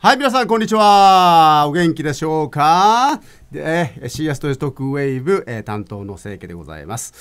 はい、皆さん、こんにちは。お元気でしょうかで、えー、CS トイズトークウェイブ、えー、担当の清家でございます。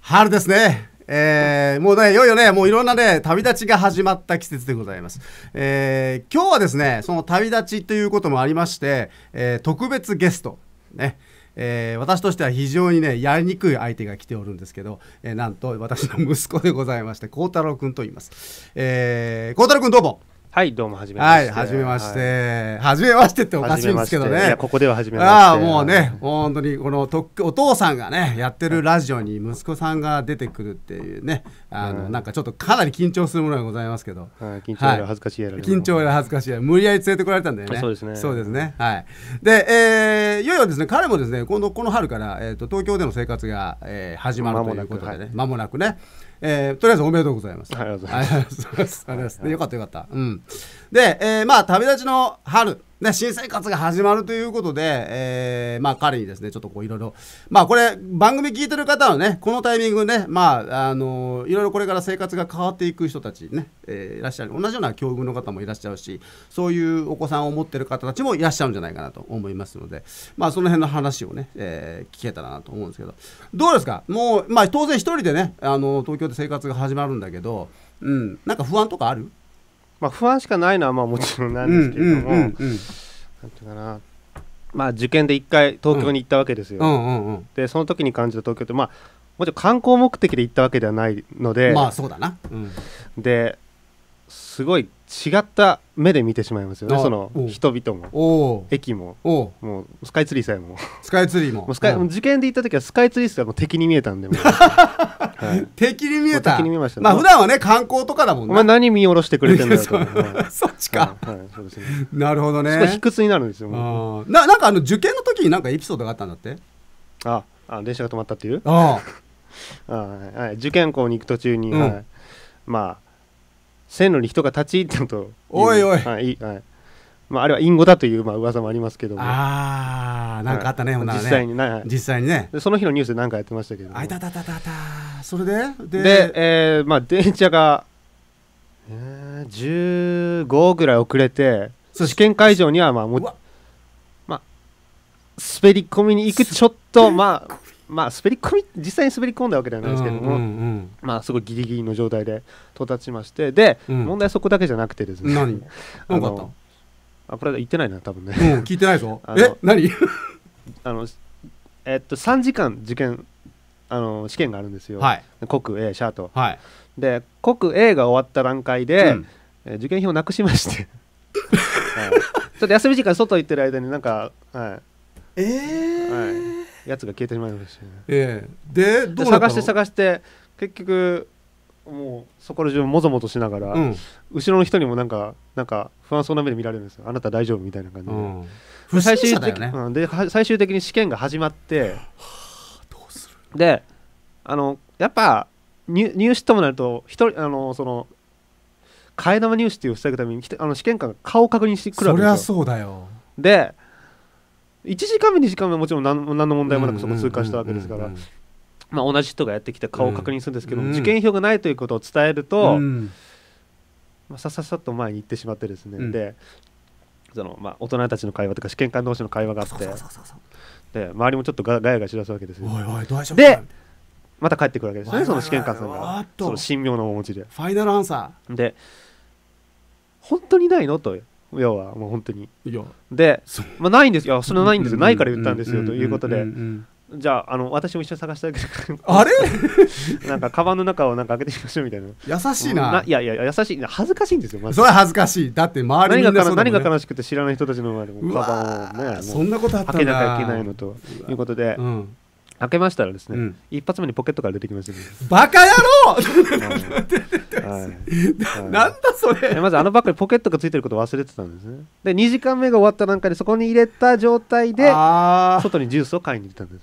春ですね。えー、もうね、いよいよね、もういろんなね、旅立ちが始まった季節でございます。えー、今日はですね、その旅立ちということもありまして、えー、特別ゲスト、ね、えー、私としては非常にねやりにくい相手が来ておるんですけど、えー、なんと私の息子でございまして孝太郎君と言います。えー、太郎君どうもはいどうもはじめましてはいはじめまして、はじめましてっておかしいんですけどねここでははじめましてああもうね本当にこのとお父さんがねやってるラジオに息子さんが出てくるっていうねあの、なんかちょっとかなり緊張するものがございますけど、緊張や恥ずかしいやら、緊張や恥ずかしいや無理やり連れてこられたんだよねそうですねそうですねはいで、えいよいよですね彼もですね今度この春から、えっと東京での生活が、始まるということでねまもなくねえー、とりあえずおめでとうございます。ありがとうございます。よかったよかった。うん、で、えー、まあ旅立ちの春ね、新生活が始まるということで、えー、まあ、彼にですね、ちょっとこういろいろ、まあこれ、番組聞いてる方はね、このタイミングね、まあ、あのいろいろこれから生活が変わっていく人たちね、えー、いらっしゃる、同じような境遇の方もいらっしゃるし、そういうお子さんを持ってる方たちもいらっしゃるんじゃないかなと思いますので、まあその辺の話をね、えー、聞けたらなと思うんですけど、どうですかもう、まあ当然一人でね、あの東京で生活が始まるんだけど、うん、なんか不安とかあるまあ、不安しかないのはまあもちろんなんですけれども、うんうんうんうん、なんていうかなまあ受験で一回東京に行ったわけですよ、うんうんうんうん、でその時に感じた東京ってまあもちろん観光目的で行ったわけではないのでまあそうだな、うん、ですごい違った目で見てしまいますよねその人々も駅ももうスカイツリーさえもスカイツリーもスカイ、うん、受験で行った時はスカイツリーすらもう敵に見えたんで はい、敵に見えた敵に見ました、ね、まあ普段はね観光とかだもんね、まあ、何見下ろしてくれてんだよ そ,、はい、そっちか、はい、はい、そうですね、なるほどねすごい卑屈になるんですよななんかあの受験の時になんかエピソードがあったんだってああ電車が止まったっていうああ はい、受験校に行く途中に、うん、はい、まあ線路に人が立ち入ったのとおいおい、はいはいまあ、あれは隠語だというまあ噂もありますけどもああなんかあったね、はい、ね実際にね、はい、実際にねその日のニュースで何かやってましたけどあいたたたたたそれででで、えーまあ、電車が、えー、15ぐらい遅れて試験会場にはまあもまあ滑り込みに行くちょっとまあまあ、滑り込み実際に滑り込んだわけではないですけども、うんうんうん、まあ、すごいギリギリの状態で到達しましてで、うん、問題はそこだけじゃなくてですね何 何あったあこれ言ってないな多分ね、うん、聞いてないぞえ何 あの えっと3時間受験あの試験があるんですよ、はい、国 A シャート、はい、で国 A が終わった段階で、うん、え受験票なくしましてはい、ちょっと休み時間外行ってる間になんかはいええーはいやつが消えてしまいましたね、ええでどう探して探して結局もうそこら中もぞもぞしながら、うん、後ろの人にもなんかなんか不安そうな目で見られるんですよあなた大丈夫みたいな感じでうん、最終的、ね、うん、で最終的に試験が始まって、はあ、であのやっぱ入入試ともなると一人あのその替え玉入試っていうを防ぐためにあの試験官が顔を確認してくるわけですよそりゃそうだよで1時間目2時間目はもちろん何何の問題もなくそこ通過したわけですから。まあ、同じ人がやってきた顔を確認するんですけど、うん、受験票がないということを伝えると、うん、まあ、さささっと前に行ってしまってですね、うん、でその、まあ、大人たちの会話とか試験官同士の会話があってで周りもちょっとガガヤガヤしだすわけですよ。でまた帰ってくるわけですねその試験官さんがその神妙なお持ちで。ファイナルアンサーで本当にないのと要はもう本当にで、まあ、ないんですよそれないんですよないから言ったんですよということでじゃあの私も一緒に探してあげるあれ なんかカバンの中をなんか開けてみましょうみたいな優しいないやいや優しい恥ずかしいんですよ、ま、それは恥ずかしいだって周りに、ね、何が何が悲しくて知らない人たちの前でカバンをねそんなことあったんだ開けなきゃいけないのということで、うん開けましたらですね、うん、一発目にポケットから出てきました、ね、バカ野郎 なんだそれまずあのバッグにポケットがついてること忘れてたんですねで2時間目が終わった段階でそこに入れた状態で外にジュースを買いに行ったんです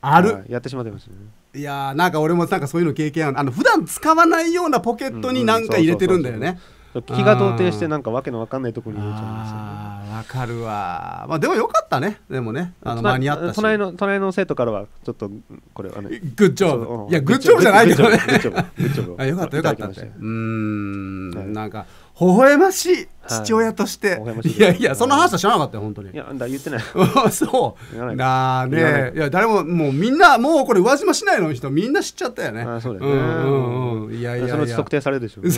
ある、やってしまってましたねいやーなんか俺もなんかそういうの経験あるあの普段使わないようなポケットに何か入れてるんだよね、うんそうそうそうそう気が動転してなんかわけのわかんないところに入れちゃうんですよ、ね、わかるわまあでもよかったねでもねあの間に合ったし隣の隣の生徒からはちょっとこれはねグッジョブいやグッジョブじゃないけどねグッジョブグッジョブあよかったよかったってうん、はい、なんか微笑ましい父親として、はい、いやいやその話は知らなかったよ本当にいや言ってない そうなあねいや誰ももうみんなもうこれ宇和島市内の人みんな知っちゃったよねあそうだよね、うんうん、いやいやそのうち特定されるでしょ う、ね、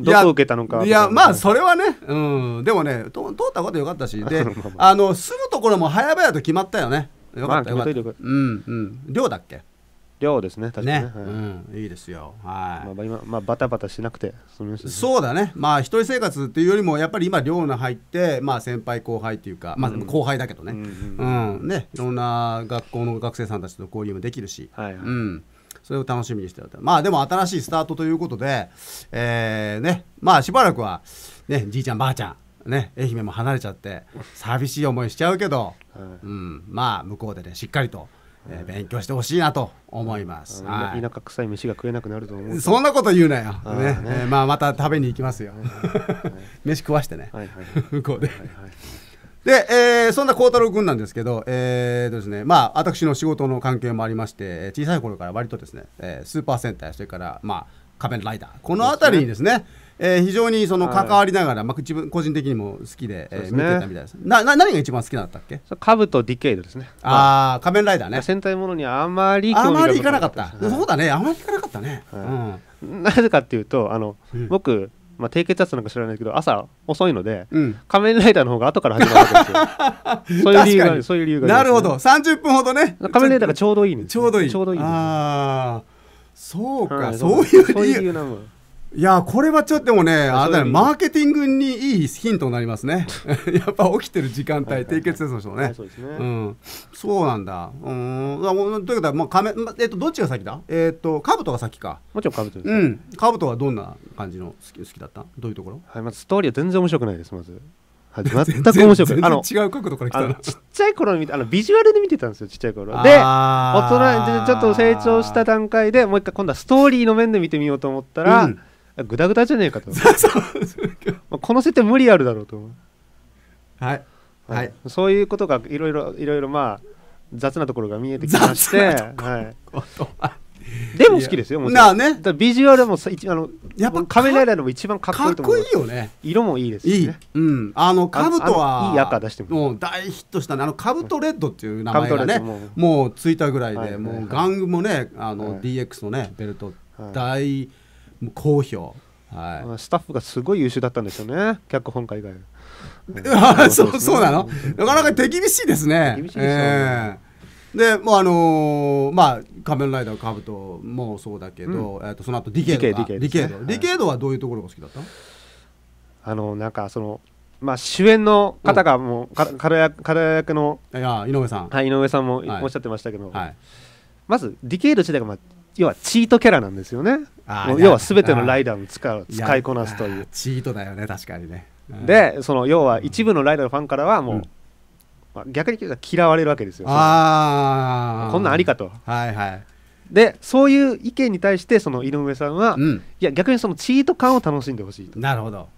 どこ受けたのかいやまあそれはね、うん、でもね通ったことよかったしで あの住むところも早々と決まったよねよかったよかった、まあ、うんうん寮だっけ量ですね確かにね、ねはい、うん、いいですよはい、まあ、今、まあ、バタバタしなくてそうだねまあ一人生活っていうよりもやっぱり今寮の入って、まあ、先輩後輩っていうか、まあ、後輩だけどね、うん、うんうん、ねいろんな学校の学生さんたちと交流もできるし、はいはい、うんそれを楽しみにしてまあでも新しいスタートということで、えーね、まあしばらくは、ね、じいちゃんばあちゃん、ね、愛媛も離れちゃって寂しい思いしちゃうけど、はい、うん、まあ向こうでねしっかりとえー、勉強してほしいなと思います、はい、田舎臭い飯が食えなくなると思うそんなこと言うなよ、ねねえー、まあ、また食べに行きますよ、飯食わしてね、はいはいはい、向 こうで。はいはいはいで、えー、そんな孝太郎君なんですけど、えーですねまあ、私の仕事の関係もありまして、小さい頃から割とですね、えー、スーパーセンター、それから、まあ、仮面ライダー、この辺りにですね、えー、非常にその関わりながら、はい、まあ、自分個人的にも好きでで、ね、え見てたみたいですなな何が一番好きだったっけカブとディケイドですねああ仮面ライダーね戦隊ものにあまりあまりいかなかった、はい、そうだねあまりいかなかったね、はい、うん、なぜかっていうとあの、うん、僕まあ、低血圧なんか知らないけど朝遅いので、うん、仮面ライダーの方が後から始まるわけですよそういう理由がそういう理由が、ね、なるほど30分ほどね仮面ライダーがちょうどいい、ね、ちょうどいいちょうどいい、ね、ああそうか、はい、そういう理由ういう理由なのいやこれはちょっとでもねあマーケティングにいいヒントになりますね やっぱ起きてる時間帯低血圧の人ね、そうですね、そうなんだうんということは、えっと、どっちが先だえっとが先かもちろん兜です、うんはどんな感じの好き好きだったどういうところ、はい、まずストーリーは全然面白くないですまず 全く面白くない、違う角度から来たなちっちゃい頃にあのビジュアルで見てたんですよちっちゃい頃で大人ちょっと成長した段階でもう一回今度はストーリーの面で見てみようと思ったら、グダグダじゃねえかと まあこの設定無理あるだろうと思うはい、はい、そういうことがいろいろいろいろまあ雑なところが見えてきまして、はい、でも好きですよもちろんねビジュアルもさ一あのやっぱ仮面ライダーのも一番かっこいいと思うかっこいいよね色もいいですよね、いい、うん、あの兜はいい赤出してもう大ヒットしたねあのとレッドっていう名前がねもうついたぐらいで、はい、もう玩具もねあの、はい、DX のねベルト、はい、大もう好評はい、スタッフがすごい優秀だったんですよね、脚本家以外。そうそうなの、なかなか手厳しいですね。厳しいですねでもうあのー、まあ「仮面ライダーカブともそうだけど、うん、えー、とその後ディケードディケード、ディケードはどういうところが好きだったのあのなんかそのまあ、主演の方がもう彼役のいや井上さん、はい、井上さんもおっしゃってましたけど、はい、まずディケード自体が、まあ、要はチートキャラなんですよね要は全てのライダーを使う使いこなすというチートだよね確かにね、うん、でその要は一部のライダーのファンからはもう、うんまあ、逆に嫌われるわけですよあこんなんありかとはいはいでそういう意見に対してその井上さんは、うん、いや逆にそのチート感を楽しんでほしいとなるほど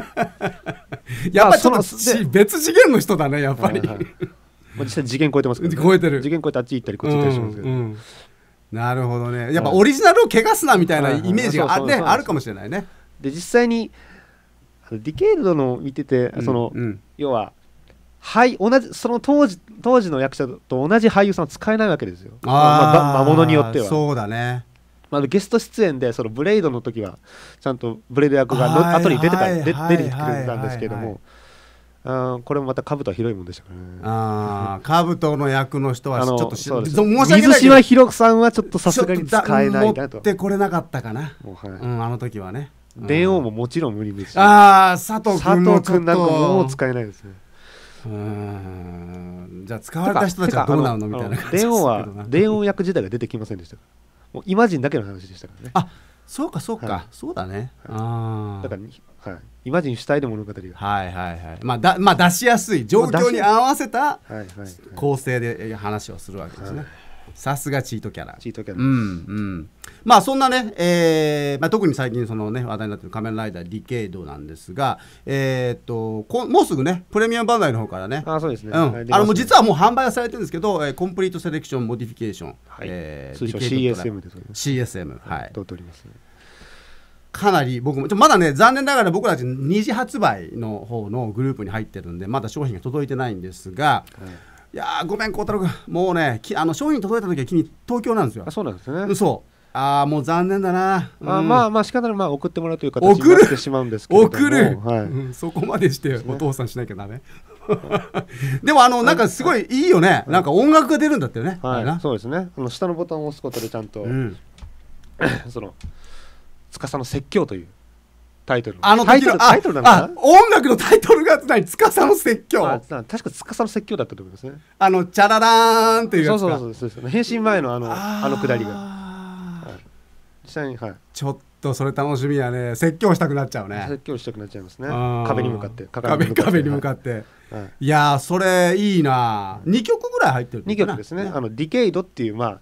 やっぱその別次元の人だねやっぱり、はいはい、実際次元超えてますけど、ね、超えてる次元超えてあっち行ったりこっち行ったりしますけど、うんうん、なるほどねやっぱオリジナルを汚すなみたいなイメージがあ,、ね、あるかもしれないねで実際にディケールドの見てて、その、うん、要ははい同じその当時当時の役者と同じ俳優さんは使えないわけですよあ、まあ、魔物によってはそうだねまあ、ゲスト出演でそのブレイドの時はちゃんとブレイド役が後に出てた、は出てんですけども、はいはいはいはいあこれもまた兜は広いもんでしたからねああ兜の役の人はちょっとし申し訳ない水島ひろさんはちょっとさすがに使えないなと持ってこれなかったかな、うん、あの時はね電王ももちろん無理ですしああ佐藤君佐藤君なんかもう使えないですねうんじゃあ使われた人たちはどうなるのみたいな電王は 電王役自体が出てきませんでしたもうイマジンだけの話でしたからねあそうかそうか、そうだね、ああだからはい、イマジン主体の物語がはいはいはいまあだ、まあ、出しやすい状況に合わせた構成で話をするわけですね、はいさすがチートキャラ。チートキャラ。うん、うん。まあ、そんなね、えー、まあ、特に最近そのね、話題になってる仮面ライダーディケイドなんですが。えー、っと、こ、もうすぐね、プレミアムバンダイの方からね。あ、そうですね。うん、はい、あの、もう実はもう販売はされてるんですけど、えー、コンプリートセレクションモディフィケーション。はい。えー、通称 C. S. M. です、ね。C. S. M. はい。とっております、ね。かなり僕もちょまだね残念ながら僕たち二次発売の方のグループに入ってるんでまだ商品が届いてないんですが、はいいやごめん、孝太郎君、もうね、きあの商品届いた時は君、東京なんですよ。あそうなんですね。そう。ああ、もう残念だな。うん、あまあまあ、仕方ないまあ送ってもらうという形になってしまうんですけど送る、はい、うん、そこまでしてお父さんしなきゃだめ。でもあのなんかすごいいいよね、なんか音楽が出るんだってね、はい、そうですねあの下のボタンを押すことでちゃんと、うん、その司の説教というタイトルあのタイトルタイトルなのかな音楽のタイトルがい司の説教、あ、確か司の説教だったと思いますねあのチャララーンっていうやつそうそうそうそう、ね、変身前のあのあのくだりが、はい、実際にはいちょっとそれ楽しみやね説教したくなっちゃうね説教したくなっちゃいますね壁に向かって壁に向かって、はい、いやそれいいな2曲ぐらい入ってる2曲ですね、ね、あのディケイドっていうまあ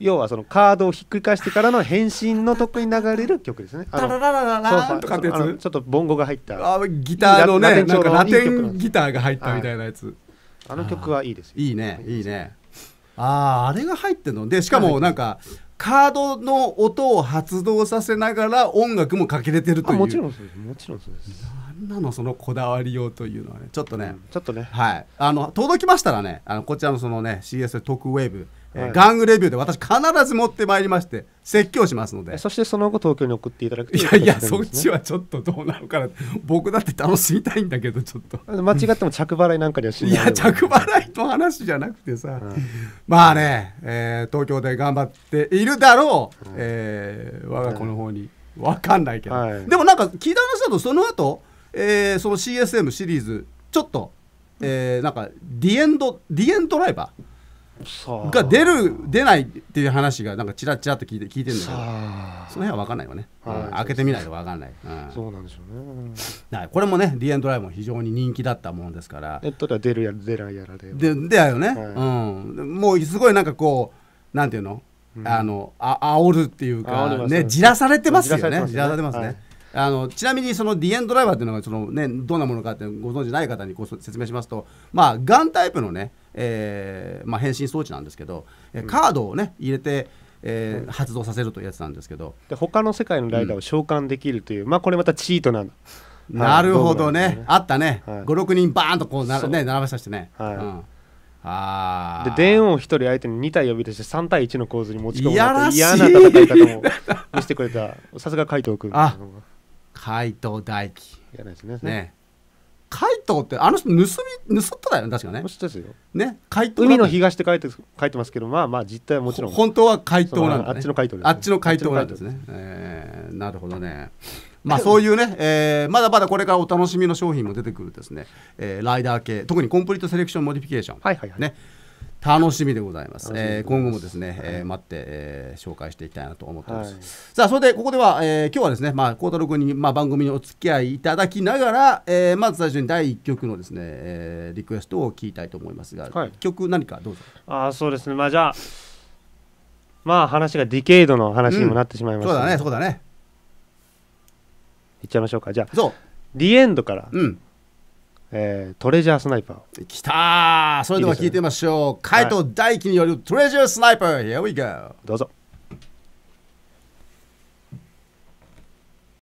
要はそのカードをひっくり返してからの返信のとこに流れる曲ですね。あのラララララとかってやつちょっとボンゴが入ったあギターのねなんかラテンギターが入ったみたいなやつ、はい、あの曲はいいですいいねいいねあああれが入ってるのでしかもなんかカードの音を発動させながら音楽もかけれてるというもちろんそうですもちろんそうですなのそのこだわりようというのはねちょっとね、うん、ちょっとねはいあの届きましたらねあのこちらのそのね CS トークウェーブえー、グレビューで私必ず持ってまいりまして説教しますのでそしてその後東京に送っていただくい,、やいやそっちはちょっとどうなのかな僕だって楽しみたいんだけどちょっと間違っても着払いなんかにはしないいや着払いの話じゃなくてさ、まあね、えー、東京で頑張っているだろう、うえ我が子の方に、は分かんないけど、でもなんか聞いた話だとその後、えー、その CSM シリーズちょっと、えー、なんかディエンドディエンドライバーが出る出ないっていう話がなんかちらちらって聞いて聞いてるんだけどその辺は分かんないよね、はい、開けてみないと分かんない、うん、そうなんでしょうねこれもね D&I も非常に人気だったもんですからネットでは出るやら出ないやらででだよね、はい、うん、もうすごいなんかこうなんていうの、うん、あのあ煽るっていうかねじらされてますよねじらされてますね、はいあのちなみにその DN ドライバーというのがその、ね、どんなものかってご存じない方にご説明しますと、まあ、ガンタイプのねえーまあ、返信装置なんですけど、えん、カードをね入れて、えー、発動させるというやつなんですけどで他の世界のライダーを召喚できるという、うん、まあこれまたチートなんだなるほどね、ね、あったね、はい、56人バーンとこうなね、並べさせてね、はい、うんあで電音を1人相手に2体呼び出して3対1の構図に持ち込むな嫌な戦い方も見せてくれたさすが海藤君あ海藤大輝嫌ですねね海東ってあの人盗み盗っただよね確かね。ね海東海の東って書いて書いてますけどまあまあ実態はもちろん本当は海東なんだ、ね、あっちの海す、ね、あっちの海東なんですね。えー、なるほどね。まあそういうね、えー、まだまだこれからお楽しみの商品も出てくるですね、えー、ライダー系特にコンプリートセレクションモディフィケーション、はいはいはい、ね楽しみでございます。えー、今後もですね、はい、えー、待って、えー、紹介していきたいなと思っております。はい、さあ、それでここでは、えー、今日はですね、まあ、孝太郎君に、まあ、番組にお付き合いいただきながら、えー、まず最初に第1曲のですね、えー、リクエストを聞きたいと思いますが、はい、曲何かどうぞ。あそうですね、まあじゃあ、まあ話がディケイドの話にもなってしまいました、ねうん、そうだね、そうだね。いっちゃいましょうか、じゃあ、そう。ィエンドから。うんえー、トレジャースナイパー。きたそれでは聞いてみましょう。いいね、海藤大輝によるトレジャースナイパー。Here we go。どうぞ。